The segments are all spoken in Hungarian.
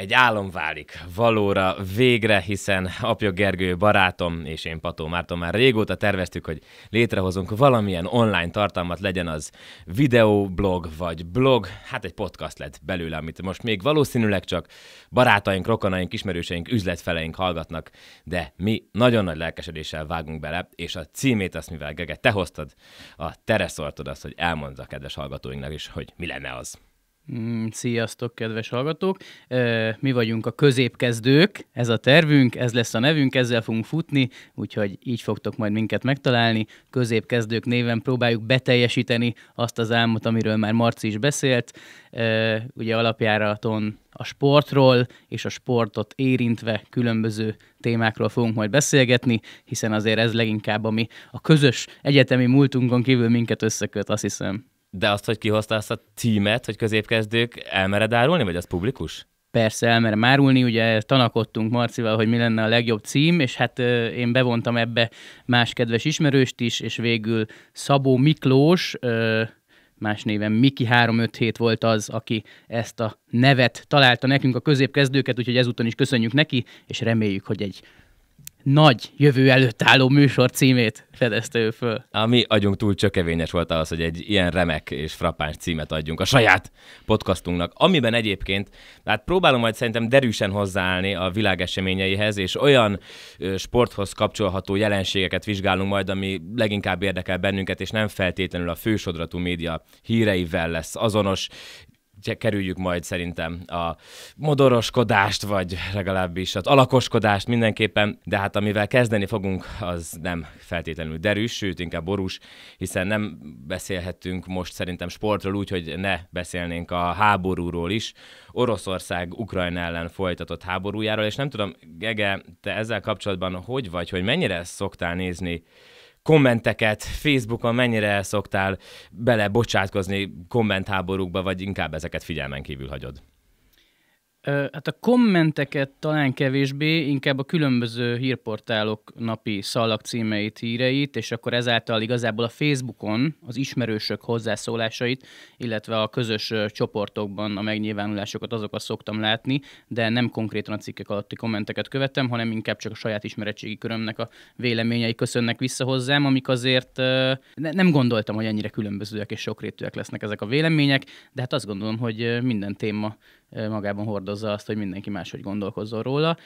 egy álom válik valóra végre, hiszen apja Gergő barátom és én Pató Márton már régóta terveztük, hogy létrehozunk valamilyen online tartalmat, legyen az blog vagy blog, hát egy podcast lett belőle, amit most még valószínűleg csak barátaink, rokonaink, ismerőseink, üzletfeleink hallgatnak, de mi nagyon nagy lelkesedéssel vágunk bele, és a címét azt, mivel Gege, te hoztad, a tereszortod azt, hogy elmondza a kedves hallgatóinknak is, hogy mi lenne az. Mm, sziasztok, kedves hallgatók! Mi vagyunk a középkezdők, ez a tervünk, ez lesz a nevünk, ezzel fogunk futni, úgyhogy így fogtok majd minket megtalálni. Középkezdők néven próbáljuk beteljesíteni azt az álmot, amiről már Marci is beszélt. Ugye alapjáraton a sportról és a sportot érintve különböző témákról fogunk majd beszélgetni, hiszen azért ez leginkább, ami a közös egyetemi múltunkon kívül minket összeköt, azt hiszem. De azt, hogy kihozta azt a címet hogy középkezdők, elmered árulni, vagy az publikus? Persze, elmer márulni, ugye tanakodtunk Marcival, hogy mi lenne a legjobb cím, és hát ö, én bevontam ebbe más kedves ismerőst is, és végül Szabó Miklós, ö, más néven Miki 357 volt az, aki ezt a nevet találta nekünk a középkezdőket, úgyhogy ezúton is köszönjük neki, és reméljük, hogy egy nagy jövő előtt álló műsor címét fedezte ő föl. Ami agyunk túl csökevényes volt az, hogy egy ilyen remek és frappáns címet adjunk a saját podcastunknak, amiben egyébként, hát próbálom majd szerintem derűsen hozzáállni a világ eseményeihez, és olyan sporthoz kapcsolható jelenségeket vizsgálunk majd, ami leginkább érdekel bennünket, és nem feltétlenül a fősodratú média híreivel lesz azonos, kerüljük majd szerintem a modoroskodást, vagy legalábbis az alakoskodást mindenképpen, de hát amivel kezdeni fogunk, az nem feltétlenül derűs, sőt inkább borús, hiszen nem beszélhetünk most szerintem sportról úgy, hogy ne beszélnénk a háborúról is, Oroszország Ukrajna ellen folytatott háborújáról, és nem tudom, Gege, te ezzel kapcsolatban hogy vagy, hogy mennyire szoktál nézni kommenteket, Facebookon mennyire szoktál belebocsátkozni kommentháborúkba, vagy inkább ezeket figyelmen kívül hagyod? Hát a kommenteket talán kevésbé, inkább a különböző hírportálok napi címeit, híreit, és akkor ezáltal igazából a Facebookon az ismerősök hozzászólásait, illetve a közös csoportokban a megnyilvánulásokat, azokat szoktam látni, de nem konkrétan a cikkek alatti kommenteket követem, hanem inkább csak a saját ismeretségi körömnek a véleményei köszönnek vissza hozzám, amik azért ne, nem gondoltam, hogy ennyire különbözőek és sokrétűek lesznek ezek a vélemények, de hát azt gondolom, hogy minden téma magában hordozza azt, hogy mindenki máshogy gondolkozzon róla,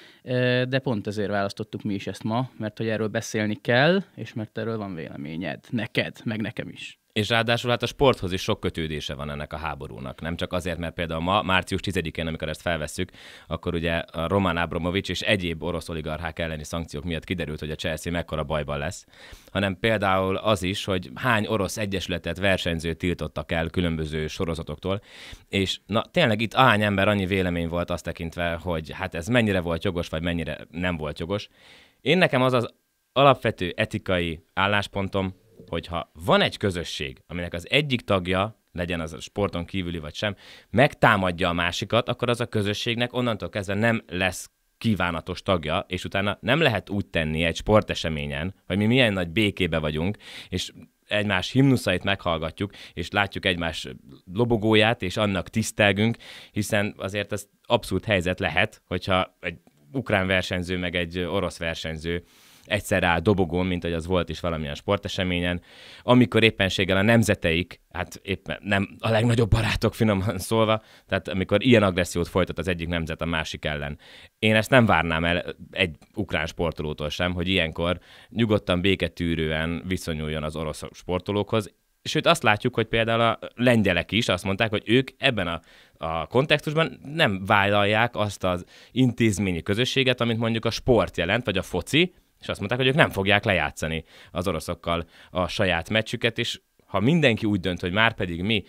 de pont ezért választottuk mi is ezt ma, mert hogy erről beszélni kell, és mert erről van véleményed, neked, meg nekem is. És ráadásul hát a sporthoz is sok kötődése van ennek a háborúnak. Nem csak azért, mert például ma, március 10-én, amikor ezt felvesszük, akkor ugye a Roman Abramovics és egyéb orosz oligarchák elleni szankciók miatt kiderült, hogy a Chelsea mekkora bajban lesz, hanem például az is, hogy hány orosz egyesületet, versenyző tiltottak el különböző sorozatoktól, és na tényleg itt hány ember annyi vélemény volt azt tekintve, hogy hát ez mennyire volt jogos, vagy mennyire nem volt jogos. Én nekem az az alapvető etikai álláspontom, hogyha van egy közösség, aminek az egyik tagja, legyen az a sporton kívüli vagy sem, megtámadja a másikat, akkor az a közösségnek onnantól kezdve nem lesz kívánatos tagja, és utána nem lehet úgy tenni egy sporteseményen, hogy mi milyen nagy békébe vagyunk, és egymás himnuszait meghallgatjuk, és látjuk egymás lobogóját, és annak tisztelgünk, hiszen azért ez abszurd helyzet lehet, hogyha egy ukrán versenyző, meg egy orosz versenyző egyszer áll dobogón, mint hogy az volt is valamilyen sporteseményen, amikor éppenséggel a nemzeteik, hát éppen nem a legnagyobb barátok finoman szólva, tehát amikor ilyen agressziót folytat az egyik nemzet a másik ellen. Én ezt nem várnám el egy ukrán sportolótól sem, hogy ilyenkor nyugodtan béketűrően viszonyuljon az orosz sportolókhoz, sőt azt látjuk, hogy például a lengyelek is azt mondták, hogy ők ebben a, a kontextusban nem vállalják azt az intézményi közösséget, amit mondjuk a sport jelent, vagy a foci, és azt mondták, hogy ők nem fogják lejátszani az oroszokkal a saját meccsüket, és ha mindenki úgy dönt, hogy már pedig mi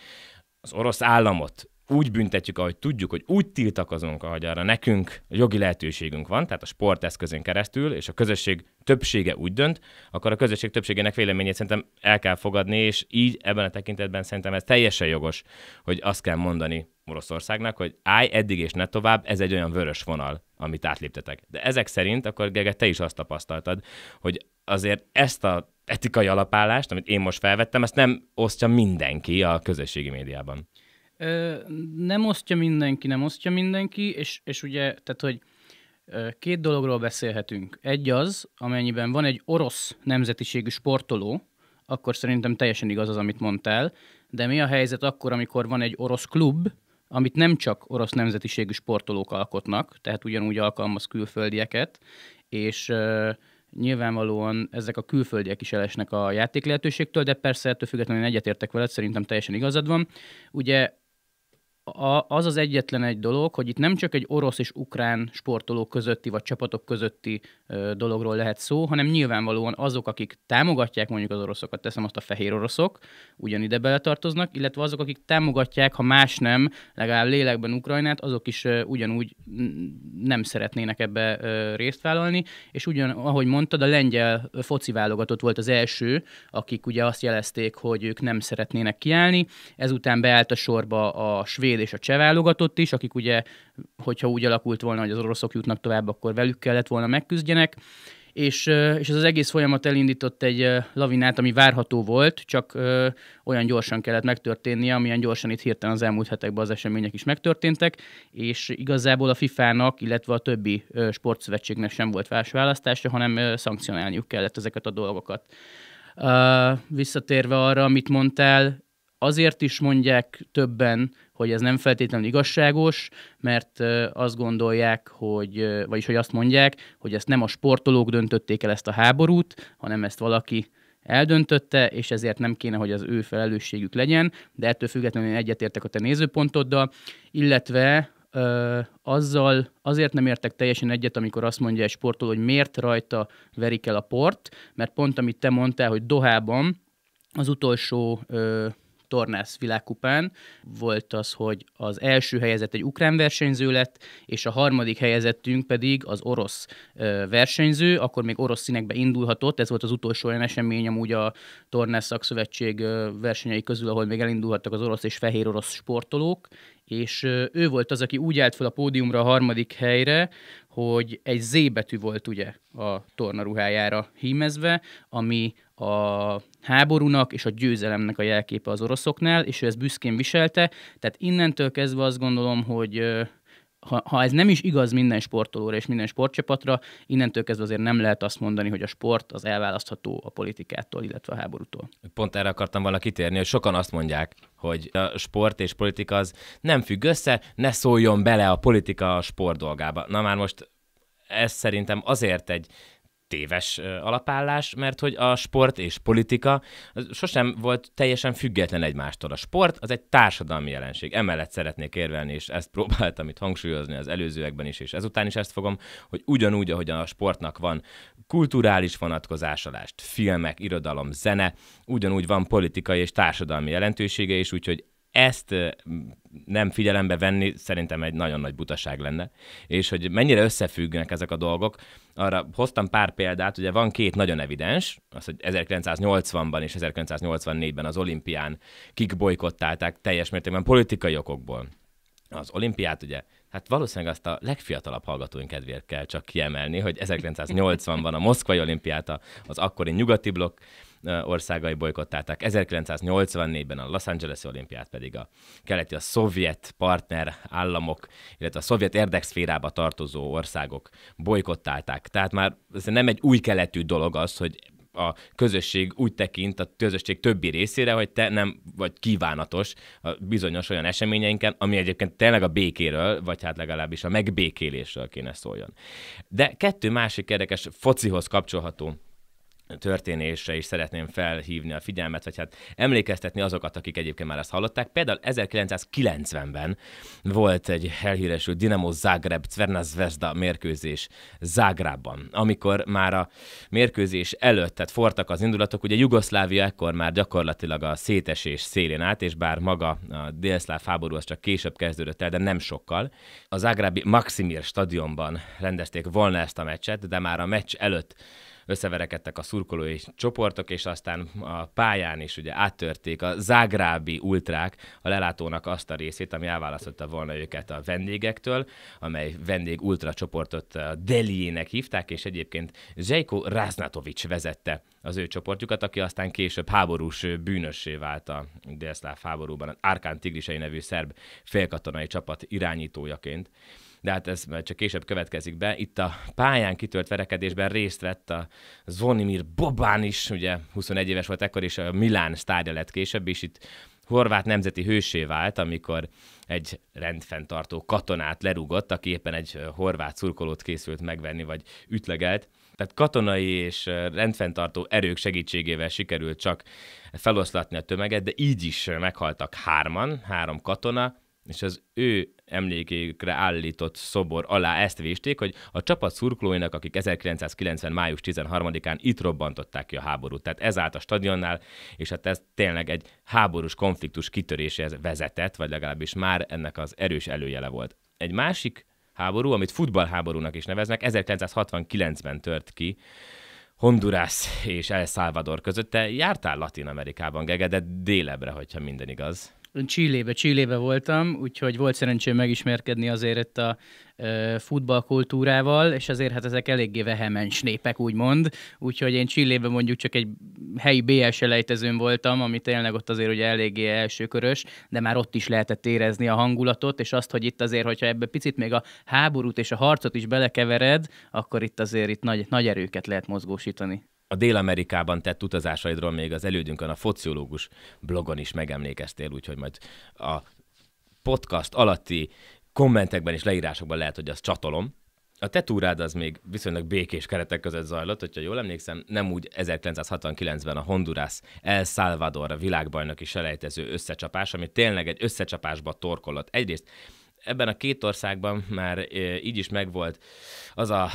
az orosz államot úgy büntetjük, ahogy tudjuk, hogy úgy tiltakozunk, ahogy arra nekünk jogi lehetőségünk van, tehát a sporteszközön keresztül, és a közösség többsége úgy dönt, akkor a közösség többségének véleményét szerintem el kell fogadni, és így ebben a tekintetben szerintem ez teljesen jogos, hogy azt kell mondani Oroszországnak, hogy állj eddig és ne tovább, ez egy olyan vörös vonal, amit átléptetek. De ezek szerint akkor Gege, te is azt tapasztaltad, hogy azért ezt a etikai alapállást, amit én most felvettem, ezt nem osztja mindenki a közösségi médiában. Ö, nem osztja mindenki, nem osztja mindenki, és, és ugye, tehát, hogy két dologról beszélhetünk. Egy az, amennyiben van egy orosz nemzetiségű sportoló, akkor szerintem teljesen igaz az, amit mondtál, de mi a helyzet akkor, amikor van egy orosz klub, amit nem csak orosz nemzetiségű sportolók alkotnak, tehát ugyanúgy alkalmaz külföldieket, és nyilvánvalóan ezek a külföldiek is elesnek a játék lehetőségtől, de persze ettől függetlenül egyetértek veled, szerintem teljesen igazad van. Ugye a, az az egyetlen egy dolog, hogy itt nem csak egy orosz és ukrán sportolók közötti, vagy csapatok közötti ö, dologról lehet szó, hanem nyilvánvalóan azok, akik támogatják mondjuk az oroszokat, teszem azt a fehér oroszok, ugyanide beletartoznak, illetve azok, akik támogatják, ha más nem, legalább lélekben Ukrajnát, azok is ö, ugyanúgy nem szeretnének ebbe ö, részt vállalni, és ugyan, ahogy mondtad, a lengyel foci válogatott volt az első, akik ugye azt jelezték, hogy ők nem szeretnének kiállni, ezután beállt a sorba a svéd svéd és a cseh válogatott is, akik ugye, hogyha úgy alakult volna, hogy az oroszok jutnak tovább, akkor velük kellett volna megküzdjenek és, és ez az egész folyamat elindított egy lavinát, ami várható volt, csak ö, olyan gyorsan kellett megtörténnie, amilyen gyorsan itt hirtelen az elmúlt hetekben az események is megtörténtek, és igazából a FIFA-nak, illetve a többi ö, sportszövetségnek sem volt más választása, hanem ö, szankcionálniuk kellett ezeket a dolgokat. Visszatérve arra, amit mondtál, Azért is mondják többen, hogy ez nem feltétlenül igazságos, mert azt gondolják, hogy, vagyis hogy azt mondják, hogy ezt nem a sportolók döntötték el ezt a háborút, hanem ezt valaki eldöntötte, és ezért nem kéne, hogy az ő felelősségük legyen, de ettől függetlenül egyetértek a te nézőpontoddal, illetve ö, azzal azért nem értek teljesen egyet, amikor azt mondja egy sportoló, hogy miért rajta verik el a port, mert pont amit te mondtál, hogy Dohában az utolsó ö, Tornász világkupán volt az, hogy az első helyezett egy ukrán versenyző lett, és a harmadik helyezettünk pedig az orosz versenyző, akkor még orosz színekbe indulhatott, ez volt az utolsó olyan esemény amúgy a Tornász szakszövetség versenyei közül, ahol még elindulhattak az orosz és fehér orosz sportolók, és ő volt az, aki úgy állt fel a pódiumra a harmadik helyre, hogy egy Z betű volt ugye a tornaruhájára hímezve, ami a háborúnak és a győzelemnek a jelképe az oroszoknál, és ő ezt büszkén viselte. Tehát innentől kezdve azt gondolom, hogy ha, ha ez nem is igaz minden sportolóra és minden sportcsapatra, innentől kezdve azért nem lehet azt mondani, hogy a sport az elválasztható a politikától, illetve a háborútól. Pont erre akartam volna kitérni, hogy sokan azt mondják, hogy a sport és politika az nem függ össze, ne szóljon bele a politika a sport dolgába. Na már most ez szerintem azért egy téves alapállás, mert hogy a sport és politika sosem volt teljesen független egymástól. A sport az egy társadalmi jelenség. Emellett szeretnék érvelni, és ezt próbáltam itt hangsúlyozni az előzőekben is, és ezután is ezt fogom, hogy ugyanúgy, ahogy a sportnak van kulturális vonatkozásolást, filmek, irodalom, zene, ugyanúgy van politikai és társadalmi jelentősége is, úgyhogy ezt nem figyelembe venni szerintem egy nagyon nagy butaság lenne. És hogy mennyire összefüggnek ezek a dolgok, arra hoztam pár példát, ugye van két nagyon evidens, az, hogy 1980-ban és 1984-ben az olimpián kik bolykottálták teljes mértékben politikai okokból az olimpiát, ugye Hát valószínűleg azt a legfiatalabb hallgatóink kedvéért kell csak kiemelni, hogy 1980-ban a Moszkvai olimpiát az akkori nyugati blokk országai bolykottálták, 1984-ben a Los Angeles olimpiát pedig a keleti, a szovjet partner államok, illetve a szovjet érdekszférába tartozó országok bolykottálták. Tehát már ez nem egy új keletű dolog az, hogy a közösség úgy tekint a közösség többi részére, hogy te nem vagy kívánatos a bizonyos olyan eseményeinken, ami egyébként tényleg a békéről, vagy hát legalábbis a megbékélésről kéne szóljon. De kettő másik érdekes focihoz kapcsolható történésre is szeretném felhívni a figyelmet, vagy hát emlékeztetni azokat, akik egyébként már ezt hallották. Például 1990-ben volt egy elhíresült Dinamo Zagreb Cverna Zvezda mérkőzés Zágrában, amikor már a mérkőzés előtt, tehát fortak az indulatok, ugye Jugoszlávia ekkor már gyakorlatilag a szétesés szélén át és bár maga a délszláv háború az csak később kezdődött el, de nem sokkal. A zágrábi Maximir stadionban rendezték volna ezt a meccset, de már a meccs előtt összeverekedtek a szurkolói csoportok, és aztán a pályán is ugye áttörték a zágrábi ultrák a lelátónak azt a részét, ami elválasztotta volna őket a vendégektől, amely vendég ultra csoportot eh, Deliének hívták, és egyébként Zsejko Ráznatovics vezette az ő csoportjukat, aki aztán később háborús eh, bűnössé vált a délszláv háborúban, az Arkán Tigrisei nevű szerb félkatonai csapat irányítójaként de hát ez csak később következik be. Itt a pályán kitört verekedésben részt vett a Zvonimir Bobán is, ugye 21 éves volt ekkor, és a Milán sztárja lett később, és itt horvát nemzeti hősé vált, amikor egy rendfenntartó katonát lerúgott, aki éppen egy horvát szurkolót készült megvenni, vagy ütlegelt. Tehát katonai és rendfenntartó erők segítségével sikerült csak feloszlatni a tömeget, de így is meghaltak hárman, három katona, és az ő emlékékre állított szobor alá ezt vésték, hogy a csapat szurkolóinak, akik 1990. május 13-án itt robbantották ki a háborút. Tehát ez állt a stadionnál, és hát ez tényleg egy háborús konfliktus kitöréséhez vezetett, vagy legalábbis már ennek az erős előjele volt. Egy másik háború, amit futballháborúnak is neveznek, 1969-ben tört ki, Honduras és El Salvador között. Te jártál Latin Amerikában, Gege, de délebre, hogyha minden igaz. Csillébe, Csillébe voltam, úgyhogy volt szerencsém megismerkedni azért itt a futballkultúrával, és azért hát ezek eléggé vehemens népek, úgymond. Úgyhogy én Csillébe mondjuk csak egy helyi BS elejtezőn voltam, ami tényleg ott azért ugye eléggé elsőkörös, de már ott is lehetett érezni a hangulatot, és azt, hogy itt azért, hogyha ebbe picit még a háborút és a harcot is belekevered, akkor itt azért itt nagy, nagy erőket lehet mozgósítani a Dél-Amerikában tett utazásaidról még az elődünkön a fociológus blogon is megemlékeztél, úgyhogy majd a podcast alatti kommentekben és leírásokban lehet, hogy azt csatolom. A te túrád az még viszonylag békés keretek között zajlott, hogyha jól emlékszem, nem úgy 1969-ben a Honduras El Salvador a világbajnoki selejtező összecsapás, ami tényleg egy összecsapásba torkolott. Egyrészt ebben a két országban már eh, így is megvolt az a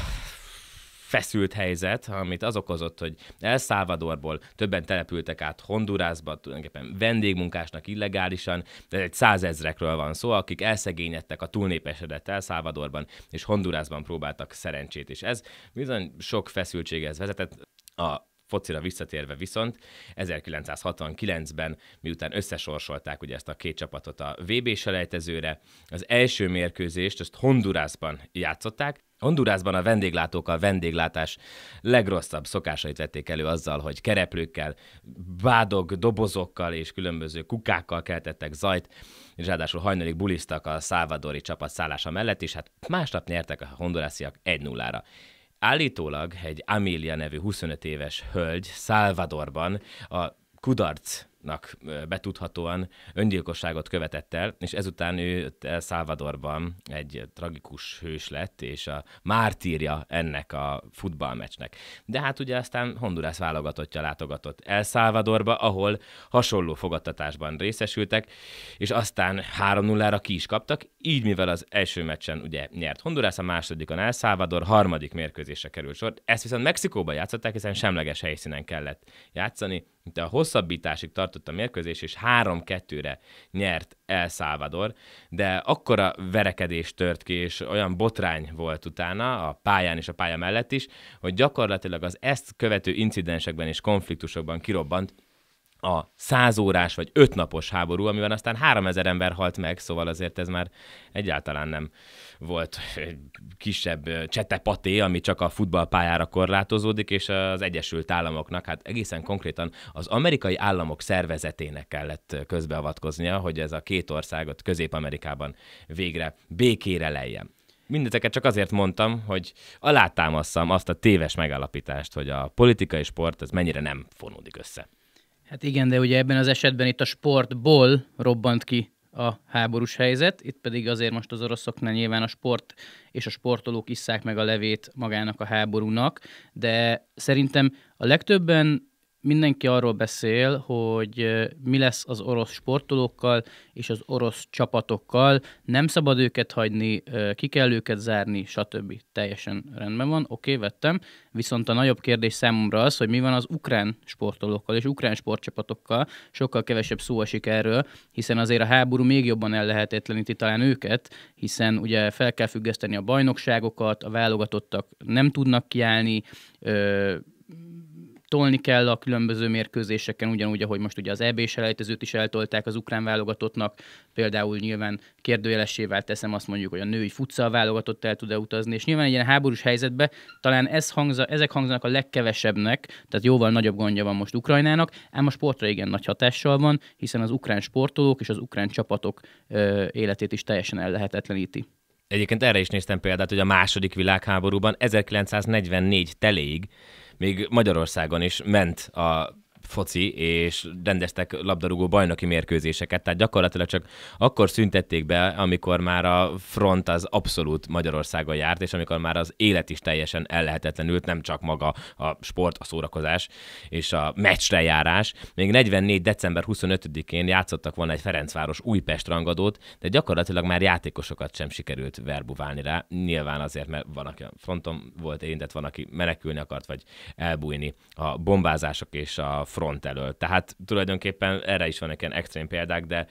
feszült helyzet, amit az okozott, hogy El Salvadorból többen települtek át Hondurasba, tulajdonképpen vendégmunkásnak illegálisan, de egy százezrekről van szó, akik elszegényedtek a túlnépesedett El Salvadorban, és Hondurasban próbáltak szerencsét, és ez bizony sok feszültséghez vezetett. A focira visszatérve viszont 1969-ben, miután összesorsolták ugye ezt a két csapatot a VB selejtezőre, az első mérkőzést, ezt Hondurasban játszották, Hondurászban a vendéglátók a vendéglátás legrosszabb szokásait vették elő azzal, hogy kereplőkkel, bádog, dobozokkal és különböző kukákkal keltettek zajt, és ráadásul hajnalig bulisztak a szálvadori csapat szállása mellett, és hát másnap nyertek a hondurásziak 1-0-ra. Állítólag egy Amelia nevű 25 éves hölgy Szálvadorban a kudarc nak betudhatóan öngyilkosságot követett el, és ezután ő El Salvadorban egy tragikus hős lett, és a mártírja ennek a futballmecsnek. De hát ugye aztán Honduras válogatottja látogatott El Salvadorba, ahol hasonló fogadtatásban részesültek, és aztán 3-0-ra ki is kaptak, így mivel az első meccsen ugye nyert Honduras, a másodikon El Salvador, harmadik mérkőzésre került sor. Ezt viszont Mexikóban játszották, hiszen semleges helyszínen kellett játszani, de a hosszabbításig tartott a mérkőzés, és 3-2-re nyert El Salvador, de akkora verekedés tört ki, és olyan botrány volt utána, a pályán és a pálya mellett is, hogy gyakorlatilag az ezt követő incidensekben és konfliktusokban kirobbant a százórás vagy ötnapos háború, amiben aztán 3000 ember halt meg, szóval azért ez már egyáltalán nem volt kisebb csetepaté, ami csak a futballpályára korlátozódik, és az Egyesült Államoknak, hát egészen konkrétan az amerikai államok szervezetének kellett közbeavatkoznia, hogy ez a két országot Közép-Amerikában végre békére lejjen. Mindezeket csak azért mondtam, hogy alátámasszam azt a téves megállapítást, hogy a politika és sport ez mennyire nem fonódik össze. Hát igen, de ugye ebben az esetben itt a sportból robbant ki a háborús helyzet, itt pedig azért most az oroszoknál nyilván a sport és a sportolók isszák meg a levét magának a háborúnak, de szerintem a legtöbben mindenki arról beszél, hogy mi lesz az orosz sportolókkal és az orosz csapatokkal, nem szabad őket hagyni, ki kell őket zárni, stb. Teljesen rendben van, oké, okay, vettem. Viszont a nagyobb kérdés számomra az, hogy mi van az ukrán sportolókkal és ukrán sportcsapatokkal, sokkal kevesebb szó esik erről, hiszen azért a háború még jobban ellehetetleníti talán őket, hiszen ugye fel kell függeszteni a bajnokságokat, a válogatottak nem tudnak kiállni, tolni kell a különböző mérkőzéseken, ugyanúgy, ahogy most ugye az eb selejtezőt is eltolták az ukrán válogatottnak, például nyilván kérdőjelesével teszem azt mondjuk, hogy a női futszal válogatott el tud-e utazni, és nyilván egy ilyen háborús helyzetben talán ez hangza, ezek hangzanak a legkevesebbnek, tehát jóval nagyobb gondja van most Ukrajnának, ám a sportra igen nagy hatással van, hiszen az ukrán sportolók és az ukrán csapatok ö, életét is teljesen ellehetetleníti. Egyébként erre is néztem példát, hogy a második világháborúban 1944 teléig még Magyarországon is ment a foci, és rendeztek labdarúgó bajnoki mérkőzéseket, tehát gyakorlatilag csak akkor szüntették be, amikor már a front az abszolút Magyarországon járt, és amikor már az élet is teljesen ellehetetlenült, nem csak maga a sport, a szórakozás és a meccsre járás. Még 44. december 25-én játszottak volna egy Ferencváros Újpest rangadót, de gyakorlatilag már játékosokat sem sikerült verbuválni rá. Nyilván azért, mert van, aki a fronton volt érintett, van, aki menekülni akart, vagy elbújni a bombázások és a front front elől. Tehát tulajdonképpen erre is vannak ilyen extrém példák, de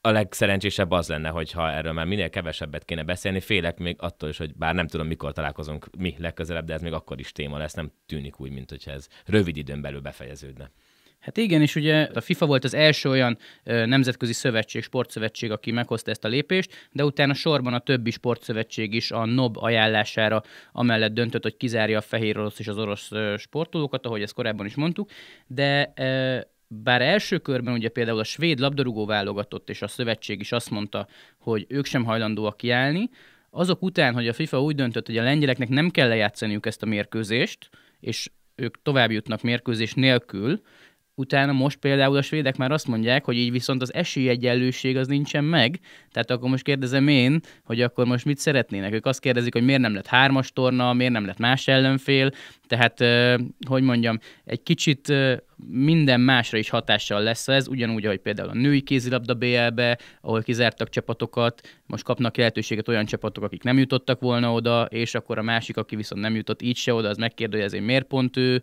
a legszerencsésebb az lenne, hogyha erről már minél kevesebbet kéne beszélni. Félek még attól is, hogy bár nem tudom, mikor találkozunk mi legközelebb, de ez még akkor is téma lesz, nem tűnik úgy, mint hogyha ez rövid időn belül befejeződne. Hát igen, és ugye a FIFA volt az első olyan nemzetközi szövetség, sportszövetség, aki meghozta ezt a lépést, de utána sorban a többi sportszövetség is a NOB ajánlására amellett döntött, hogy kizárja a fehér orosz és az orosz sportolókat, ahogy ezt korábban is mondtuk, de bár első körben ugye például a svéd labdarúgó válogatott és a szövetség is azt mondta, hogy ők sem hajlandóak kiállni, azok után, hogy a FIFA úgy döntött, hogy a lengyeleknek nem kell lejátszaniuk ezt a mérkőzést, és ők tovább jutnak mérkőzés nélkül, utána most például a svédek már azt mondják, hogy így viszont az esélyegyenlőség az nincsen meg. Tehát akkor most kérdezem én, hogy akkor most mit szeretnének. Ők azt kérdezik, hogy miért nem lett hármas torna, miért nem lett más ellenfél. Tehát, hogy mondjam, egy kicsit minden másra is hatással lesz ez, ugyanúgy, ahogy például a női kézilabda BL-be, ahol kizártak csapatokat, most kapnak lehetőséget olyan csapatok, akik nem jutottak volna oda, és akkor a másik, aki viszont nem jutott így se oda, az megkérdőjelezi, miért pont ő.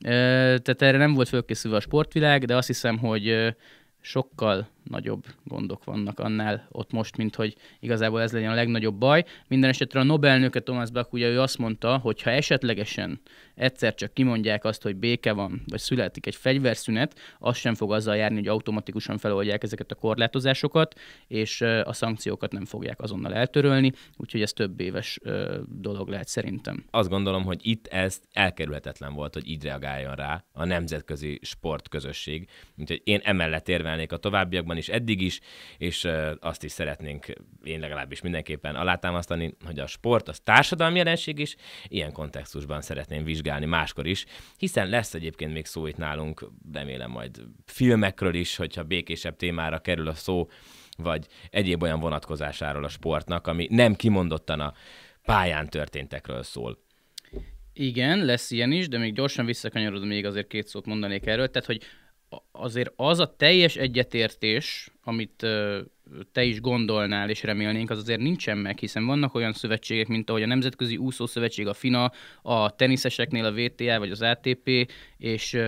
Tehát erre nem volt fölkészülve a sportvilág, de azt hiszem, hogy sokkal nagyobb gondok vannak annál ott most, mint hogy igazából ez legyen a legnagyobb baj. Minden esetre a Nobel-nőke Thomas Bach ugye ő azt mondta, hogy ha esetlegesen egyszer csak kimondják azt, hogy béke van, vagy születik egy fegyverszünet, az sem fog azzal járni, hogy automatikusan feloldják ezeket a korlátozásokat, és a szankciókat nem fogják azonnal eltörölni, úgyhogy ez több éves dolog lehet szerintem. Azt gondolom, hogy itt ezt elkerülhetetlen volt, hogy így reagáljon rá a nemzetközi sportközösség. Úgyhogy én emellett érvelnék a továbbiakban, korábban is, eddig is, és azt is szeretnénk, én legalábbis mindenképpen alátámasztani, hogy a sport az társadalmi jelenség is, ilyen kontextusban szeretném vizsgálni máskor is, hiszen lesz egyébként még szó itt nálunk, remélem majd filmekről is, hogyha békésebb témára kerül a szó, vagy egyéb olyan vonatkozásáról a sportnak, ami nem kimondottan a pályán történtekről szól. Igen, lesz ilyen is, de még gyorsan visszakanyarodom, még azért két szót mondanék erről. Tehát, hogy azért az a teljes egyetértés, amit te is gondolnál és remélnénk, az azért nincsen meg, hiszen vannak olyan szövetségek, mint ahogy a Nemzetközi Úszó Szövetség, a FINA, a teniszeseknél a VTA vagy az ATP, és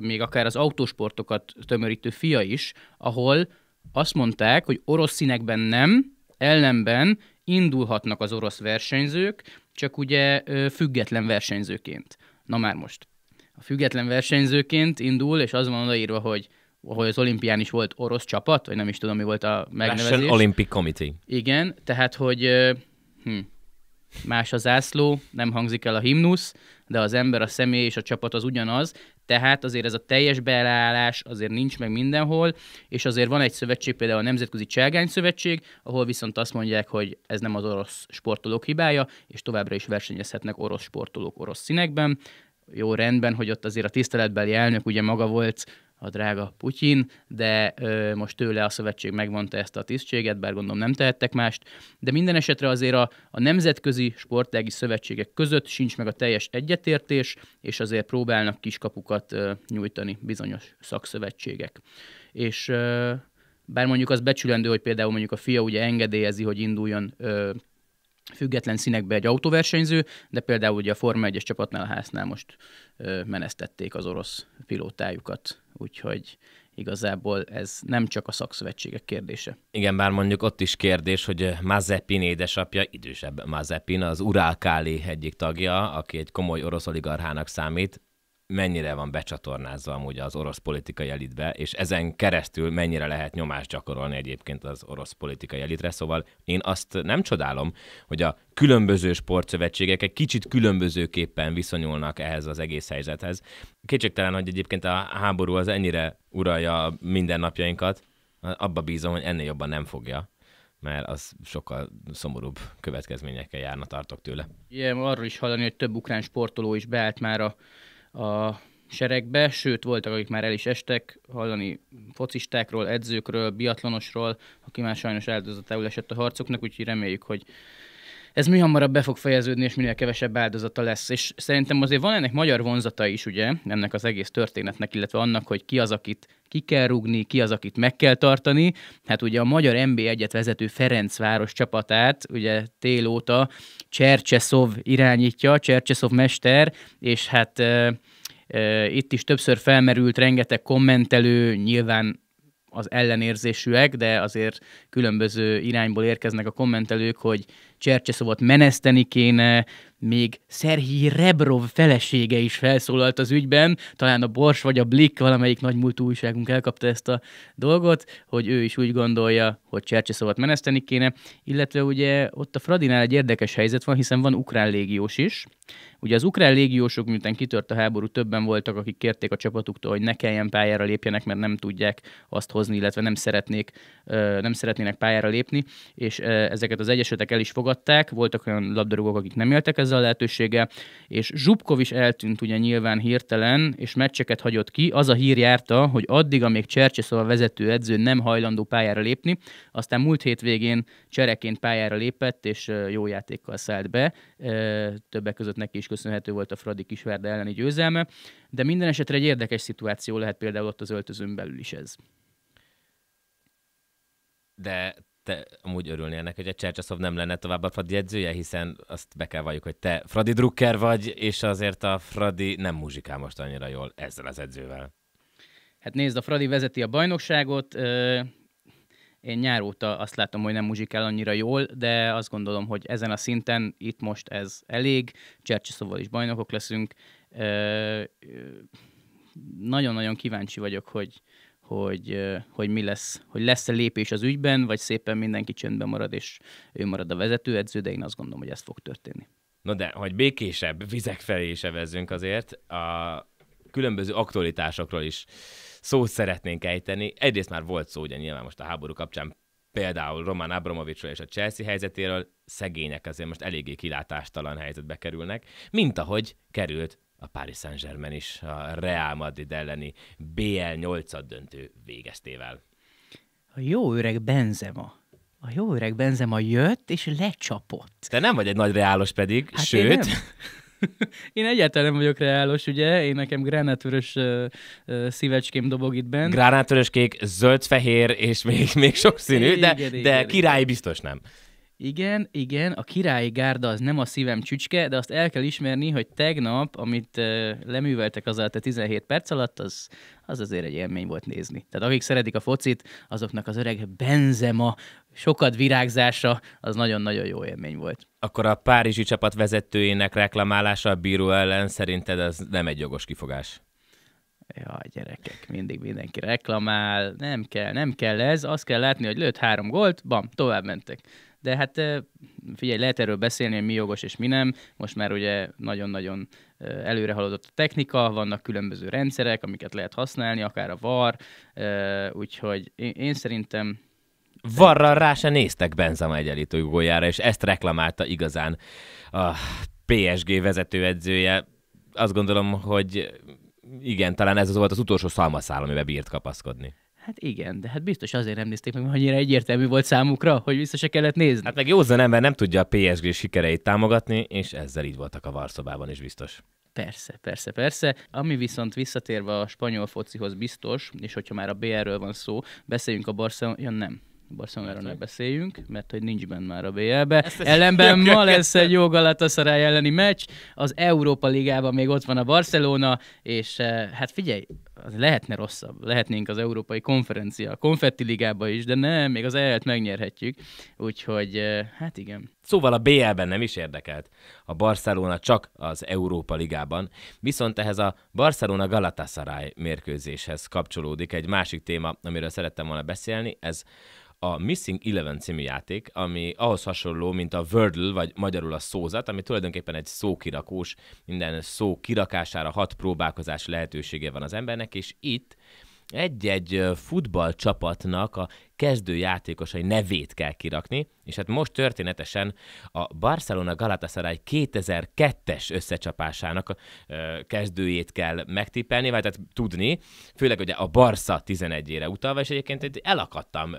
még akár az autósportokat tömörítő FIA is, ahol azt mondták, hogy orosz színekben nem, ellenben indulhatnak az orosz versenyzők, csak ugye független versenyzőként. Na már most a független versenyzőként indul, és az van odaírva, hogy ahol az olimpián is volt orosz csapat, vagy nem is tudom, mi volt a megnevezés. Russian Olympic Committee. Igen, tehát, hogy hm, más az zászló, nem hangzik el a himnusz, de az ember, a személy és a csapat az ugyanaz, tehát azért ez a teljes beállás azért nincs meg mindenhol, és azért van egy szövetség, például a Nemzetközi Cselgány Szövetség, ahol viszont azt mondják, hogy ez nem az orosz sportolók hibája, és továbbra is versenyezhetnek orosz sportolók orosz színekben jó rendben, hogy ott azért a tiszteletbeli elnök ugye maga volt a drága Putyin, de ö, most tőle a szövetség megvonta ezt a tisztséget, bár gondolom nem tehettek mást, de minden esetre azért a, a nemzetközi sportági szövetségek között sincs meg a teljes egyetértés, és azért próbálnak kiskapukat ö, nyújtani bizonyos szakszövetségek. És ö, bár mondjuk az becsülendő, hogy például mondjuk a fia ugye engedélyezi, hogy induljon ö, független színekbe egy autóversenyző, de például ugye a Forma 1-es csapatnál a háznál most ö, menesztették az orosz pilótájukat, úgyhogy igazából ez nem csak a szakszövetségek kérdése. Igen, bár mondjuk ott is kérdés, hogy Mazepin édesapja, idősebb Mazepin, az Urálkáli egyik tagja, aki egy komoly orosz oligarchának számít, mennyire van becsatornázva amúgy az orosz politikai elitbe, és ezen keresztül mennyire lehet nyomást gyakorolni egyébként az orosz politikai elitre. Szóval én azt nem csodálom, hogy a különböző sportszövetségek egy kicsit különbözőképpen viszonyulnak ehhez az egész helyzethez. Kétségtelen, hogy egyébként a háború az ennyire uralja mindennapjainkat, abba bízom, hogy ennél jobban nem fogja mert az sokkal szomorúbb következményekkel járna, tartok tőle. Igen, arról is hallani, hogy több ukrán sportoló is beállt már a a seregbe, sőt voltak, akik már el is estek, hallani focistákról, edzőkről, biatlonosról, aki már sajnos áldozatául esett a harcoknak, úgyhogy reméljük, hogy ez mi hamarabb be fog fejeződni, és minél kevesebb áldozata lesz. És szerintem azért van ennek magyar vonzata is, ugye, ennek az egész történetnek, illetve annak, hogy ki az, akit ki kell rúgni, ki az, akit meg kell tartani. Hát ugye a magyar MB egyet vezető Ferencváros csapatát, ugye tél óta Csercseszov irányítja, Csercseszov mester, és hát e, e, itt is többször felmerült rengeteg kommentelő, nyilván az ellenérzésűek, de azért különböző irányból érkeznek a kommentelők, hogy Csercseszovat meneszteni kéne, még Szerhi Rebrov felesége is felszólalt az ügyben, talán a Bors vagy a Blik, valamelyik múlt újságunk elkapta ezt a dolgot, hogy ő is úgy gondolja, hogy Csercseszovat meneszteni kéne, illetve ugye ott a Fradinál egy érdekes helyzet van, hiszen van ukrán légiós is. Ugye az ukrán légiósok, miután kitört a háború, többen voltak, akik kérték a csapatuktól, hogy ne kelljen pályára lépjenek, mert nem tudják azt hozni, illetve nem szeretnék, nem szeretnének pályára lépni, és ezeket az egyesületek el is fogadták, támogatták, voltak olyan labdarúgók, akik nem éltek ezzel a lehetőséggel, és Zsupkov is eltűnt ugye nyilván hirtelen, és meccseket hagyott ki. Az a hír járta, hogy addig, amíg a vezető edző nem hajlandó pályára lépni, aztán múlt végén csereként pályára lépett, és jó játékkal szállt be. Többek között neki is köszönhető volt a Fradi Kisverde elleni győzelme, de minden esetre egy érdekes szituáció lehet például ott az öltözőn belül is ez. De te amúgy örülnél ennek, hogy a Csercsaszov nem lenne tovább a Fradi edzője, hiszen azt be kell valljuk, hogy te Fradi drukker vagy, és azért a Fradi nem muzsiká most annyira jól ezzel az edzővel. Hát nézd, a Fradi vezeti a bajnokságot, én nyár óta azt látom, hogy nem muzsikál annyira jól, de azt gondolom, hogy ezen a szinten itt most ez elég, Csercsiszóval is bajnokok leszünk. Nagyon-nagyon kíváncsi vagyok, hogy, hogy, hogy mi lesz, hogy lesz-e lépés az ügyben, vagy szépen mindenki csöndben marad, és ő marad a vezetőedző, de én azt gondolom, hogy ez fog történni. Na de, hogy békésebb vizek felé is evezzünk azért, a különböző aktualitásokról is szót szeretnénk ejteni. Egyrészt már volt szó ugye nyilván most a háború kapcsán például Roman Abramovicsról és a Chelsea helyzetéről, szegények azért most eléggé kilátástalan helyzetbe kerülnek, mint ahogy került a Paris Saint-Germain is a Real Madrid elleni BL 8 döntő végeztével. A jó öreg Benzema. A jó öreg Benzema jött és lecsapott. Te nem vagy egy nagy reálos pedig, hát sőt... Én nem. Én egyáltalán nem vagyok reálos, ugye? Én nekem gránátvörös szívecském dobog itt bent. Gránátvörös kék, zöld-fehér és még, még sok színű, de, igen, de igen, király igen. biztos nem. Igen, igen, a királyi gárda az nem a szívem csücske, de azt el kell ismerni, hogy tegnap, amit uh, leműveltek az a 17 perc alatt, az, az azért egy élmény volt nézni. Tehát akik szeretik a focit, azoknak az öreg Benzema sokat virágzása, az nagyon-nagyon jó élmény volt. Akkor a párizsi csapat vezetőjének reklamálása a bíró ellen szerinted az nem egy jogos kifogás? Ja, gyerekek, mindig mindenki reklamál, nem kell, nem kell ez, azt kell látni, hogy lőtt három gólt, bam, tovább mentek. De hát figyelj, lehet erről beszélni, hogy mi jogos és mi nem. Most már ugye nagyon-nagyon előre haladott a technika, vannak különböző rendszerek, amiket lehet használni, akár a VAR, úgyhogy én szerintem Varra rá se néztek Benzema egyenlítő gólyára, és ezt reklamálta igazán a PSG vezetőedzője. Azt gondolom, hogy igen, talán ez az volt az utolsó szalmaszál, amiben bírt kapaszkodni. Hát igen, de hát biztos azért nem nézték meg, mert annyira egyértelmű volt számukra, hogy vissza se kellett nézni. Hát meg józan ember nem tudja a PSG sikereit támogatni, és ezzel így voltak a varszobában is biztos. Persze, persze, persze. Ami viszont visszatérve a spanyol focihoz biztos, és hogyha már a BR-ről van szó, beszéljünk a Barcelona... Ja, nem. Barcelonáról ne beszéljünk, mert hogy nincs benne már a BL-be. Ellenben ma lesz egy jó Galatasaray elleni meccs, az Európa Ligában még ott van a Barcelona, és eh, hát figyelj, az lehetne rosszabb. Lehetnénk az Európai Konferencia, a Konfetti Ligába is, de nem, még az el megnyerhetjük. Úgyhogy, hát igen. Szóval a BL-ben nem is érdekelt. A Barcelona csak az Európa Ligában. Viszont ehhez a Barcelona Galatasaray mérkőzéshez kapcsolódik egy másik téma, amiről szerettem volna beszélni. Ez a Missing Eleven című játék, ami ahhoz hasonló, mint a Wordle, vagy magyarul a szózat, ami tulajdonképpen egy szókirakós, minden szó kirakására hat próbálkozás lehetősége van az embernek, és itt egy-egy futballcsapatnak a kezdő játékosai nevét kell kirakni, és hát most történetesen a Barcelona Galatasaray 2002-es összecsapásának kezdőjét kell megtippelni, vagy tehát tudni, főleg ugye a Barca 11-ére utalva, és egyébként elakadtam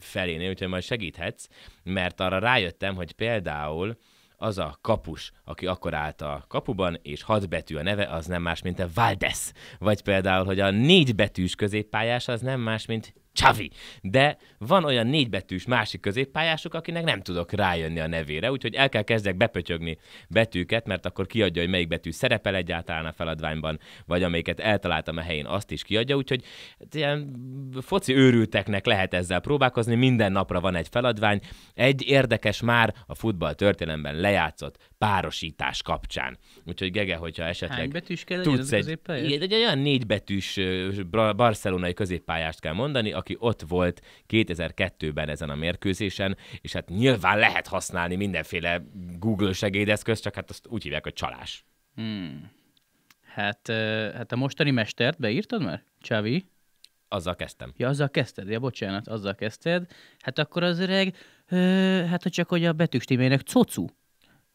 felénél, úgyhogy majd segíthetsz, mert arra rájöttem, hogy például az a kapus, aki akkor állt a kapuban, és hat betű a neve, az nem más, mint a Valdes. Vagy például, hogy a négy betűs középpályás az nem más, mint Csavi. De van olyan négybetűs másik középpályások, akinek nem tudok rájönni a nevére, úgyhogy el kell kezdek bepötyögni betűket, mert akkor kiadja, hogy melyik betű szerepel egyáltalán a feladványban, vagy amelyiket eltaláltam a helyén, azt is kiadja, úgyhogy hát ilyen foci őrülteknek lehet ezzel próbálkozni, minden napra van egy feladvány, egy érdekes már a futball történelemben lejátszott párosítás kapcsán. Úgyhogy Gege, hogyha esetleg Hány betűs kell tudsz egy, egy, egy olyan négybetűs barcelonai középpályást kell mondani, aki aki ott volt 2002-ben ezen a mérkőzésen, és hát nyilván lehet használni mindenféle Google segédeszköz, csak hát azt úgy hívják, hogy csalás. Hmm. Hát, hát a mostani mestert beírtad már, Csavi? Azzal kezdtem. Ja, azzal kezdted, ja, bocsánat, azzal kezdted. Hát akkor az öreg, hát csak hogy a betűstímének cocu.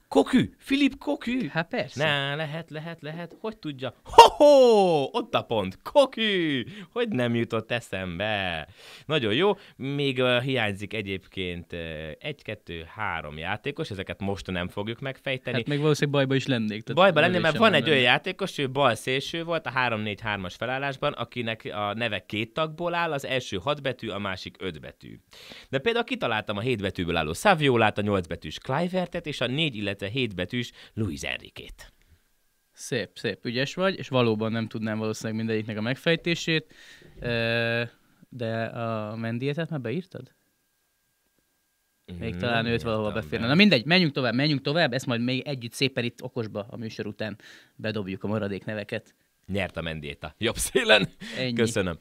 Kokü, Filip Kokü. Hát persze. Na, lehet, lehet, lehet. Hogy tudja? Ho-ho! Ott a pont. Kokü! Hogy nem jutott eszembe? Nagyon jó. Még uh, hiányzik egyébként uh, egy, kettő, három játékos. Ezeket most nem fogjuk megfejteni. Hát még valószínűleg bajba is lennék. Tehát bajba lennék, mert van egy olyan játékos, ő bal szélső volt a 3-4-3-as felállásban, akinek a neve két tagból áll, az első hat betű, a másik öt betű. De például kitaláltam a hét betűből álló Saviolát, a nyolc betűs Clivertet és a négy, illetve illetve hétbetűs Luis Enriquét. Szép, szép, ügyes vagy, és valóban nem tudnám valószínűleg mindegyiknek a megfejtését, de a Mendietet már beírtad? Még talán őt valahova beférne. Na mindegy, menjünk tovább, menjünk tovább, ezt majd még együtt szépen itt okosba a műsor után bedobjuk a maradék neveket. Nyert a Mendieta. Jobb szélen. Ennyi. Köszönöm.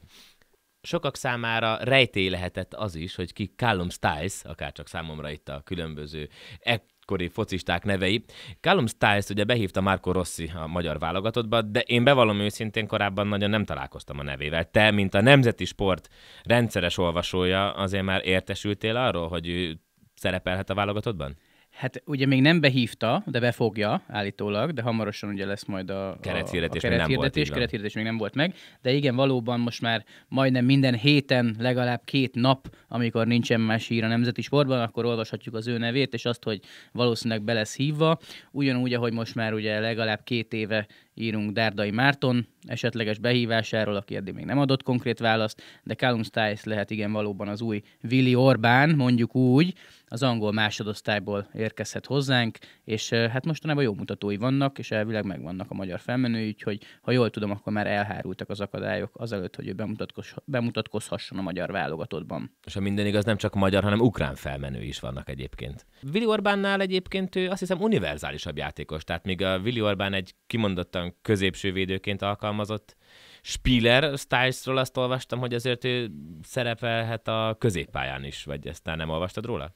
Sokak számára rejtély lehetett az is, hogy ki Callum Stiles, akár csak számomra itt a különböző e- kori focisták nevei. Callum Stiles ugye behívta Marco Rossi a magyar válogatottba, de én bevallom őszintén korábban nagyon nem találkoztam a nevével. Te, mint a Nemzeti Sport rendszeres olvasója, azért már értesültél arról, hogy ő szerepelhet a válogatottban? Hát ugye még nem behívta, de befogja állítólag, de hamarosan ugye lesz majd a kerethirdetés, a, nem volt kerethirdetés még nem volt meg, de igen, valóban most már majdnem minden héten legalább két nap, amikor nincsen más hír a nemzeti sportban, akkor olvashatjuk az ő nevét, és azt, hogy valószínűleg be lesz hívva, ugyanúgy, ahogy most már ugye legalább két éve írunk Dárdai Márton esetleges behívásáról, aki eddig még nem adott konkrét választ, de Callum Stiles lehet igen valóban az új Willy Orbán, mondjuk úgy, az angol másodosztályból érkezhet hozzánk, és eh, hát mostanában jó mutatói vannak, és elvileg megvannak a magyar felmenői, úgyhogy ha jól tudom, akkor már elhárultak az akadályok azelőtt, hogy ő bemutatkoz, bemutatkozhasson a magyar válogatottban. És ha minden igaz, nem csak magyar, hanem ukrán felmenő is vannak egyébként. Willy Orbánnál egyébként ő azt hiszem univerzálisabb játékos, tehát még a Willy Orbán egy kimondottan olyan középső védőként alkalmazott Spiller Stylesról azt olvastam, hogy azért ő szerepelhet a középpályán is, vagy ezt nem olvastad róla?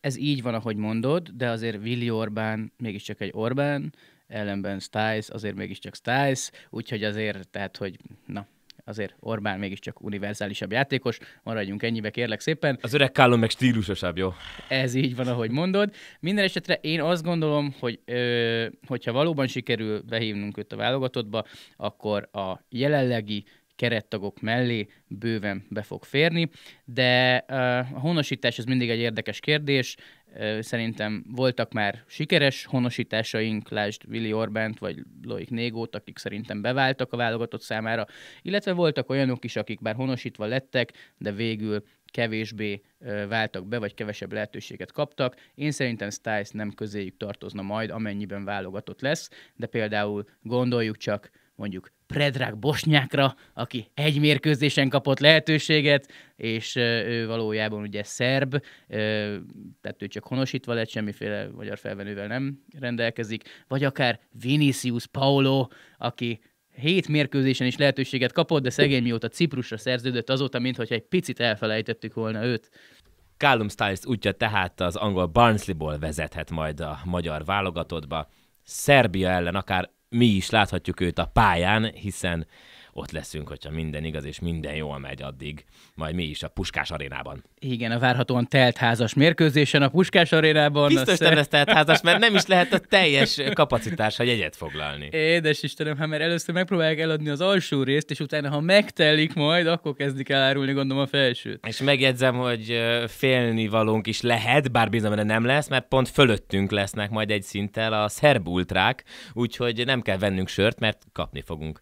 Ez így van, ahogy mondod, de azért Willi Orbán mégiscsak egy Orbán, ellenben Stiles, azért mégiscsak Stiles, úgyhogy azért, tehát, hogy na, azért Orbán mégiscsak univerzálisabb játékos, maradjunk ennyibe kérlek szépen. Az öreg Kállon meg stílusosabb, jó? Ez így van, ahogy mondod. Minden esetre én azt gondolom, hogy ö, hogyha valóban sikerül behívnunk őt a válogatottba, akkor a jelenlegi kerettagok mellé bőven be fog férni, de a honosítás ez mindig egy érdekes kérdés, szerintem voltak már sikeres honosításaink, lásd Willi Orbánt vagy Loik Négót, akik szerintem beváltak a válogatott számára, illetve voltak olyanok is, akik bár honosítva lettek, de végül kevésbé váltak be, vagy kevesebb lehetőséget kaptak. Én szerintem Stiles nem közéjük tartozna majd, amennyiben válogatott lesz, de például gondoljuk csak mondjuk Predrag Bosnyákra, aki egy mérkőzésen kapott lehetőséget, és ő valójában ugye szerb, tehát ő csak honosítva lett, semmiféle magyar felvenővel nem rendelkezik, vagy akár Vinicius Paulo, aki hét mérkőzésen is lehetőséget kapott, de szegény mióta Ciprusra szerződött azóta, mintha egy picit elfelejtettük volna őt. Callum Stiles útja tehát az angol Barnsley-ból vezethet majd a magyar válogatottba. Szerbia ellen akár mi is láthatjuk őt a pályán, hiszen ott leszünk, hogyha minden igaz és minden jól megy addig, majd mi is a Puskás arénában. Igen, a várhatóan teltházas mérkőzésen a Puskás arénában. Biztos nem lesz teltházas, mert nem is lehet a teljes kapacitás, hogy egyet foglalni. Édes Istenem, ha mert először megpróbálják eladni az alsó részt, és utána, ha megtelik majd, akkor kezdik el árulni, gondolom, a felsőt. És megjegyzem, hogy félni valónk is lehet, bár bizony, hogy nem lesz, mert pont fölöttünk lesznek majd egy szinttel a szerb ultrák, úgyhogy nem kell vennünk sört, mert kapni fogunk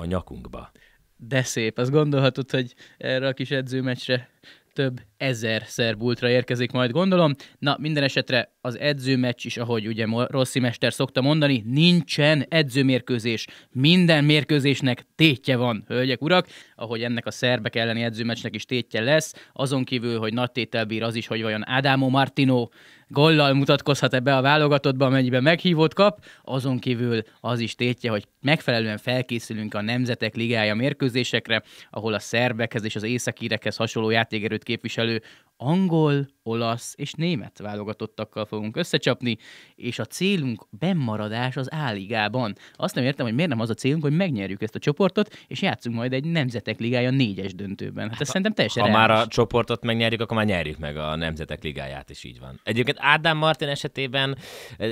a nyakunkba. De szép, azt gondolhatod, hogy erre a kis edzőmecsre több ezer szerbultra érkezik majd, gondolom. Na, minden esetre az edzőmeccs is, ahogy ugye Rossi Mester szokta mondani, nincsen edzőmérkőzés. Minden mérkőzésnek tétje van, hölgyek, urak, ahogy ennek a szerbek elleni edzőmeccsnek is tétje lesz. Azon kívül, hogy nagy tétel bír az is, hogy vajon Adamo Martino gollal mutatkozhat ebbe a válogatottba, amennyiben meghívót kap. Azon kívül az is tétje, hogy megfelelően felkészülünk a Nemzetek Ligája mérkőzésekre, ahol a szerbekhez és az északírekhez hasonló játékerőt képviselő megfelelő angol, olasz és német válogatottakkal fogunk összecsapni, és a célunk bennmaradás az áligában. Azt nem értem, hogy miért nem az a célunk, hogy megnyerjük ezt a csoportot, és játszunk majd egy Nemzetek Ligája négyes döntőben. Hát, hát ez szerintem teljesen Ha reális. már a csoportot megnyerjük, akkor már nyerjük meg a Nemzetek Ligáját is, így van. Egyébként Ádám Martin esetében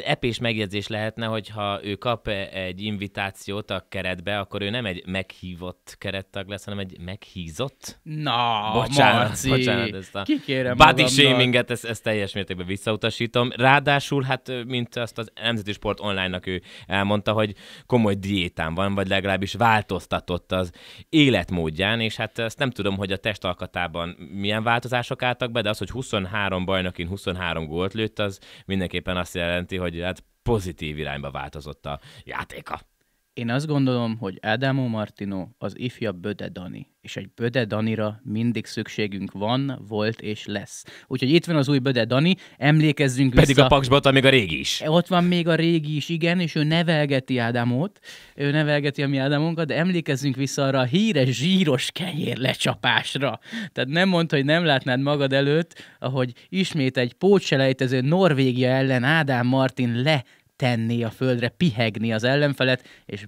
epés megjegyzés lehetne, hogy ha ő kap e egy invitációt a keretbe, akkor ő nem egy meghívott kerettag lesz, hanem egy meghízott. Na, bocsánat, Marci. bocsánat ez ezt a Kikérem body shaminget, ezt, ezt teljes mértékben visszautasítom. Ráadásul, hát mint azt az Nemzeti Sport Online-nak ő elmondta, hogy komoly diétán van, vagy legalábbis változtatott az életmódján, és hát ezt nem tudom, hogy a testalkatában milyen változások álltak be, de az, hogy 23 bajnokin 23 gólt lőtt, az mindenképpen azt jelenti, hogy hát pozitív irányba változott a játéka. Én azt gondolom, hogy Ádámó Martino az ifjabb Böde Dani, és egy Böde Danira mindig szükségünk van, volt és lesz. Úgyhogy itt van az új Böde Dani, emlékezzünk Pedig vissza. Pedig a Paksbata még a régi is. Ott van még a régi is, igen, és ő nevelgeti Ádámot, ő nevelgeti a mi Ádámunkat, de emlékezzünk vissza arra a híres zsíros kenyér lecsapásra. Tehát nem mondta, hogy nem látnád magad előtt, ahogy ismét egy pótselejtező Norvégia ellen Ádám Martin le tenni a földre, pihegni az ellenfelet, és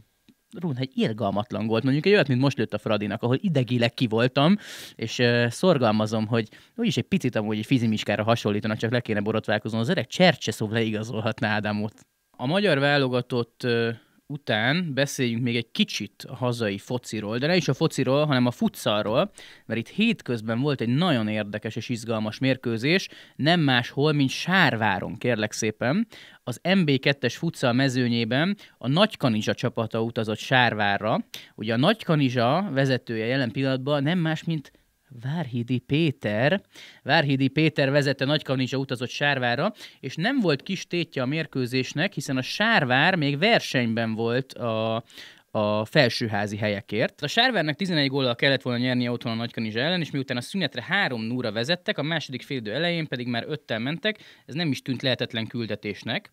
Rún egy irgalmatlan volt, mondjuk egy olyat, mint most lőtt a Fradinak, ahol idegileg kivoltam, és uh, szorgalmazom, hogy úgyis egy picit amúgy egy fizimiskára hasonlítanak, csak le kéne borotválkoznom, az öreg Csercseszov leigazolhatná Ádámot. A magyar válogatott uh, után beszéljünk még egy kicsit a hazai fociról, de ne is a fociról, hanem a futszalról, mert itt hétközben volt egy nagyon érdekes és izgalmas mérkőzés, nem máshol, mint Sárváron, kérlek szépen, az MB2-es futsal mezőnyében a Nagykanizsa csapata utazott Sárvárra. Ugye a Nagykanizsa vezetője jelen pillanatban nem más, mint Várhidi Péter. Várhidi Péter vezette Nagykanizsa utazott Sárvára, és nem volt kis tétje a mérkőzésnek, hiszen a Sárvár még versenyben volt a, a felsőházi helyekért. A sárvernek 11 góllal kellett volna nyerni otthon a Nagykanizs ellen, és miután a szünetre 3 0 vezettek, a második félidő elején pedig már 5-tel mentek, ez nem is tűnt lehetetlen küldetésnek.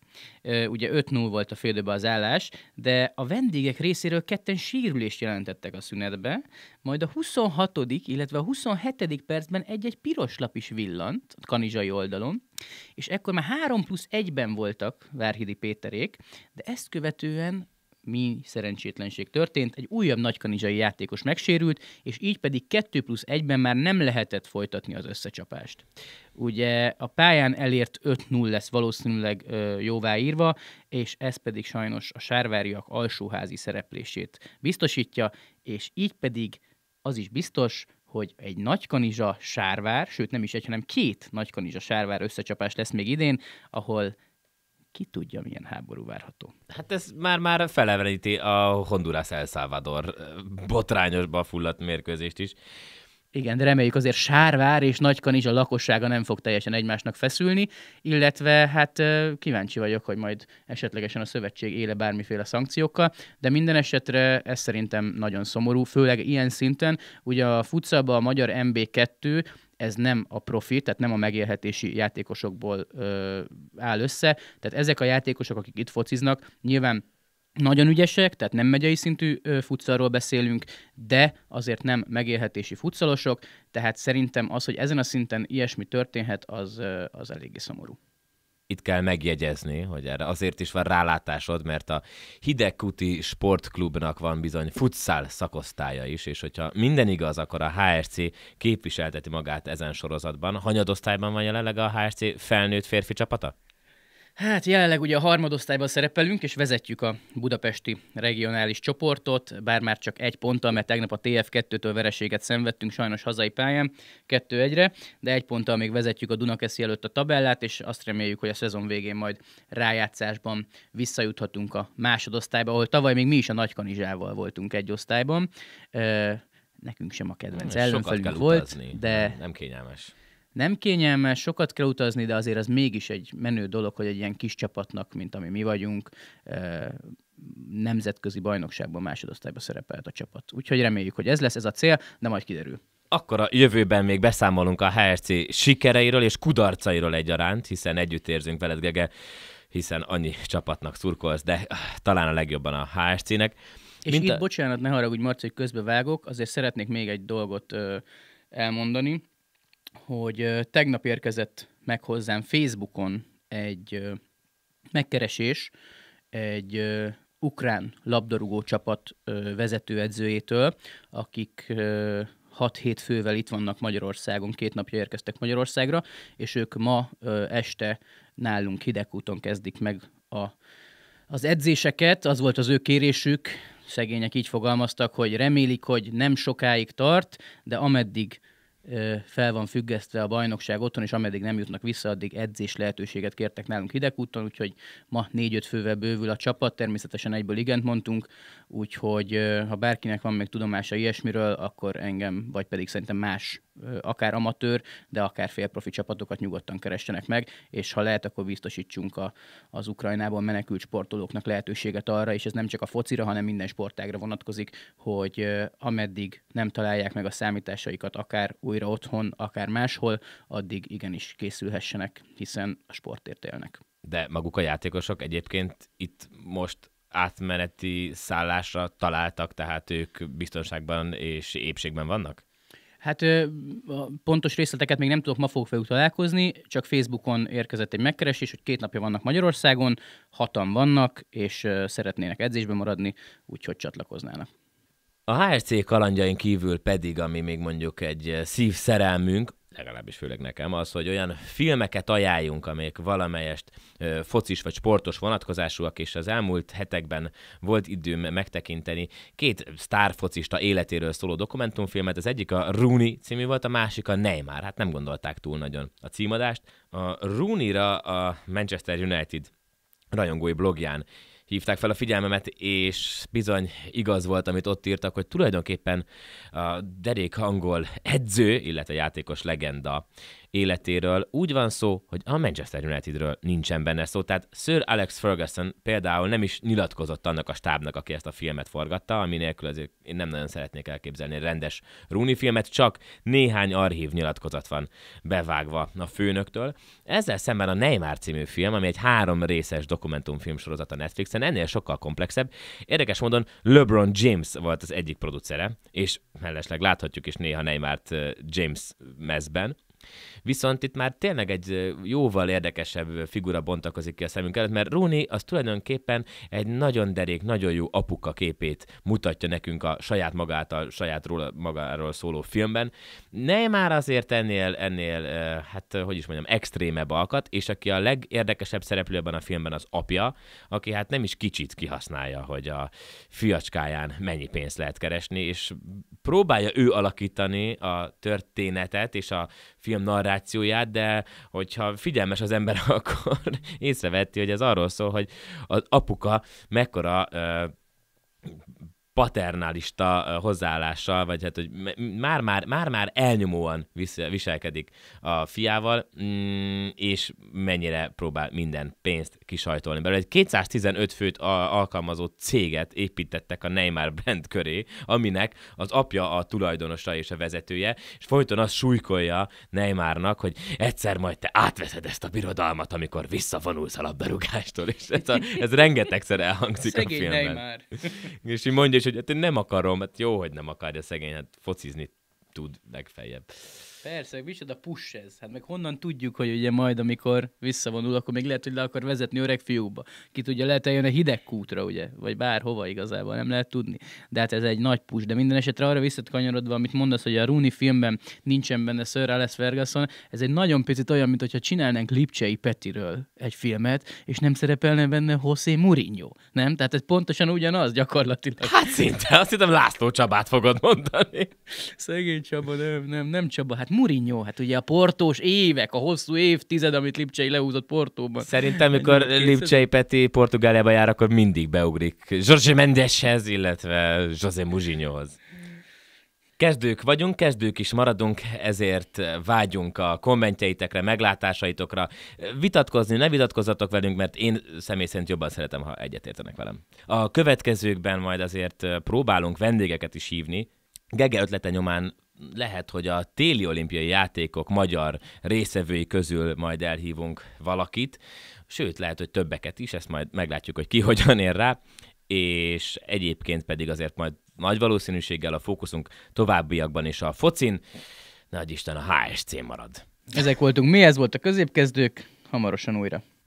Ugye 5-0 volt a félidőben az állás, de a vendégek részéről ketten sírülést jelentettek a szünetbe, majd a 26. illetve a 27. percben egy-egy piros lap is villant a kanizsai oldalon, és ekkor már 3 plusz 1-ben voltak Várhidi Péterék, de ezt követően mi szerencsétlenség történt. Egy újabb nagykanizsai játékos megsérült, és így pedig 2 plusz 1-ben már nem lehetett folytatni az összecsapást. Ugye a pályán elért 5-0 lesz valószínűleg ö, jóváírva, és ez pedig sajnos a sárváriak alsóházi szereplését biztosítja, és így pedig az is biztos, hogy egy nagykanizsa sárvár, sőt nem is egy, hanem két nagykanizsa sárvár összecsapás lesz még idén, ahol ki tudja, milyen háború várható. Hát ez már-már feleveríti a Honduras El Salvador botrányosba fulladt mérkőzést is. Igen, de reméljük azért Sárvár és Nagykanizs a lakossága nem fog teljesen egymásnak feszülni, illetve hát kíváncsi vagyok, hogy majd esetlegesen a szövetség éle bármiféle szankciókkal, de minden esetre ez szerintem nagyon szomorú, főleg ilyen szinten. Ugye a futszalban a magyar MB2 ez nem a profit, tehát nem a megélhetési játékosokból ö, áll össze. Tehát ezek a játékosok, akik itt fociznak, nyilván nagyon ügyesek, tehát nem megyei szintű futszalról beszélünk, de azért nem megélhetési futszalosok, tehát szerintem az, hogy ezen a szinten ilyesmi történhet, az, az eléggé szomorú itt kell megjegyezni, hogy erre azért is van rálátásod, mert a Hidekuti Sportklubnak van bizony futszál szakosztálya is, és hogyha minden igaz, akkor a HRC képviselteti magát ezen sorozatban. Hanyadosztályban van jelenleg a HRC felnőtt férfi csapata? Hát jelenleg ugye a harmadosztályban szerepelünk, és vezetjük a budapesti regionális csoportot, bár már csak egy ponttal, mert tegnap a TF2-től vereséget szenvedtünk sajnos hazai pályán, 2-1-re, de egy ponttal még vezetjük a Dunakeszi előtt a tabellát, és azt reméljük, hogy a szezon végén majd rájátszásban visszajuthatunk a másodosztályba, ahol tavaly még mi is a Nagykanizsával voltunk egy osztályban. Nekünk sem a kedvenc ellenfelünk volt, de... Nem kényelmes nem kényelmes, sokat kell utazni, de azért az mégis egy menő dolog, hogy egy ilyen kis csapatnak, mint ami mi vagyunk, nemzetközi bajnokságban másodosztályba szerepelt a csapat. Úgyhogy reméljük, hogy ez lesz ez a cél, de majd kiderül. Akkor a jövőben még beszámolunk a HRC sikereiről és kudarcairól egyaránt, hiszen együtt érzünk veled, Gege, hiszen annyi csapatnak szurkolsz, de ah, talán a legjobban a HRC-nek. És Mint itt, a... bocsánat, ne haragudj, Marci, hogy közbevágok, azért szeretnék még egy dolgot ö, elmondani hogy tegnap érkezett meg hozzám Facebookon egy megkeresés egy ukrán labdarúgó csapat vezetőedzőjétől, akik 6-7 fővel itt vannak Magyarországon, két napja érkeztek Magyarországra, és ők ma este nálunk hidegúton kezdik meg a, az edzéseket. Az volt az ő kérésük, szegények így fogalmaztak, hogy remélik, hogy nem sokáig tart, de ameddig fel van függesztve a bajnokság otthon, és ameddig nem jutnak vissza, addig edzés lehetőséget kértek nálunk hidegúton, úgyhogy ma négy-öt fővel bővül a csapat, természetesen egyből igent mondtunk, úgyhogy ha bárkinek van még tudomása ilyesmiről, akkor engem, vagy pedig szerintem más, akár amatőr, de akár félprofi csapatokat nyugodtan keressenek meg, és ha lehet, akkor biztosítsunk a, az Ukrajnában menekült sportolóknak lehetőséget arra, és ez nem csak a focira, hanem minden sportágra vonatkozik, hogy ameddig nem találják meg a számításaikat, akár új újra otthon, akár máshol, addig igenis készülhessenek, hiszen a sportért élnek. De maguk a játékosok egyébként itt most átmeneti szállásra találtak, tehát ők biztonságban és épségben vannak? Hát a pontos részleteket még nem tudok, ma fogok velük találkozni, csak Facebookon érkezett egy megkeresés, hogy két napja vannak Magyarországon, hatan vannak, és szeretnének edzésben maradni, úgyhogy csatlakoznának. A HRC kalandjain kívül pedig, ami még mondjuk egy eh, szívszerelmünk, legalábbis főleg nekem az, hogy olyan filmeket ajánljunk, amelyek valamelyest eh, focis vagy sportos vonatkozásúak, és az elmúlt hetekben volt időm megtekinteni két sztárfocista életéről szóló dokumentumfilmet. Az egyik a Rooney című volt, a másik a Neymar. Hát nem gondolták túl nagyon a címadást. A Rooney-ra a Manchester United rajongói blogján hívták fel a figyelmemet, és bizony igaz volt, amit ott írtak, hogy tulajdonképpen a derék angol edző, illetve játékos legenda életéről. Úgy van szó, hogy a Manchester Unitedről nincsen benne szó. Tehát Sir Alex Ferguson például nem is nyilatkozott annak a stábnak, aki ezt a filmet forgatta, ami nélkül azért én nem nagyon szeretnék elképzelni egy rendes Rooney filmet, csak néhány archív nyilatkozat van bevágva a főnöktől. Ezzel szemben a Neymar című film, ami egy három részes dokumentumfilm sorozat a Netflixen, ennél sokkal komplexebb. Érdekes módon LeBron James volt az egyik producere, és mellesleg láthatjuk is néha Neymart James mezben. Viszont itt már tényleg egy jóval érdekesebb figura bontakozik ki a szemünk előtt, mert Rooney az tulajdonképpen egy nagyon derék, nagyon jó apuka képét mutatja nekünk a saját magát, a saját róla, magáról szóló filmben. Ne már azért ennél, ennél, hát hogy is mondjam, extrémebb alkat, és aki a legérdekesebb szereplőben a filmben az apja, aki hát nem is kicsit kihasználja, hogy a fiacskáján mennyi pénzt lehet keresni, és próbálja ő alakítani a történetet és a film narrációját, de hogyha figyelmes az ember, akkor észreveti, hogy ez arról szól, hogy az apuka mekkora ö, paternalista hozzáállással, vagy hát, hogy már-már, már-már elnyomóan viselkedik a fiával, mm, és mennyire próbál minden pénzt kisajtolni belőle. Egy 215 főt alkalmazó céget építettek a Neymar brand köré, aminek az apja a tulajdonosa és a vezetője, és folyton azt súlykolja Neymarnak, hogy egyszer majd te átveszed ezt a birodalmat, amikor visszavonulsz a labdarúgástól, és ez, a, ez rengetegszer elhangzik Szegény a filmben. Neymar. És így mondja, és hogy hát én nem akarom, hát jó, hogy nem akarja szegény, hát focizni tud legfeljebb. Persze, micsoda push ez. Hát meg honnan tudjuk, hogy ugye majd, amikor visszavonul, akkor még lehet, hogy le akar vezetni öreg fiúba. Ki tudja, lehet eljön a hideg kútra, ugye? Vagy bárhova igazából, nem lehet tudni. De hát ez egy nagy push. De minden esetre arra visszatkanyarodva, amit mondasz, hogy a Rooney filmben nincsen benne Sir Alex Ferguson, ez egy nagyon picit olyan, mintha csinálnánk Lipcsei Petiről egy filmet, és nem szerepelne benne José Mourinho. Nem? Tehát ez pontosan ugyanaz gyakorlatilag. Hát szinte, azt hiszem László Csabát fogod mondani. Szegény Csaba, nem, nem, nem Csaba. Hát Hát Mourinho, hát ugye a portós évek, a hosszú évtized, amit Lipcsei lehúzott Portóban. Szerintem, mikor Lipcsei Peti Portugáliába jár, akkor mindig beugrik Jorge Mendeshez, illetve José Mourinhohoz. Kezdők vagyunk, kezdők is maradunk, ezért vágyunk a kommentjeitekre, meglátásaitokra. Vitatkozni, ne vitatkozzatok velünk, mert én személy szerint jobban szeretem, ha egyetértenek velem. A következőkben majd azért próbálunk vendégeket is hívni. Gege ötlete nyomán lehet, hogy a téli olimpiai játékok magyar részevői közül majd elhívunk valakit, sőt, lehet, hogy többeket is, ezt majd meglátjuk, hogy ki hogyan ér rá, és egyébként pedig azért majd nagy valószínűséggel a fókuszunk továbbiakban is a focin, nagy Isten a HSC marad. Ezek voltunk mi, ez volt a középkezdők, hamarosan újra.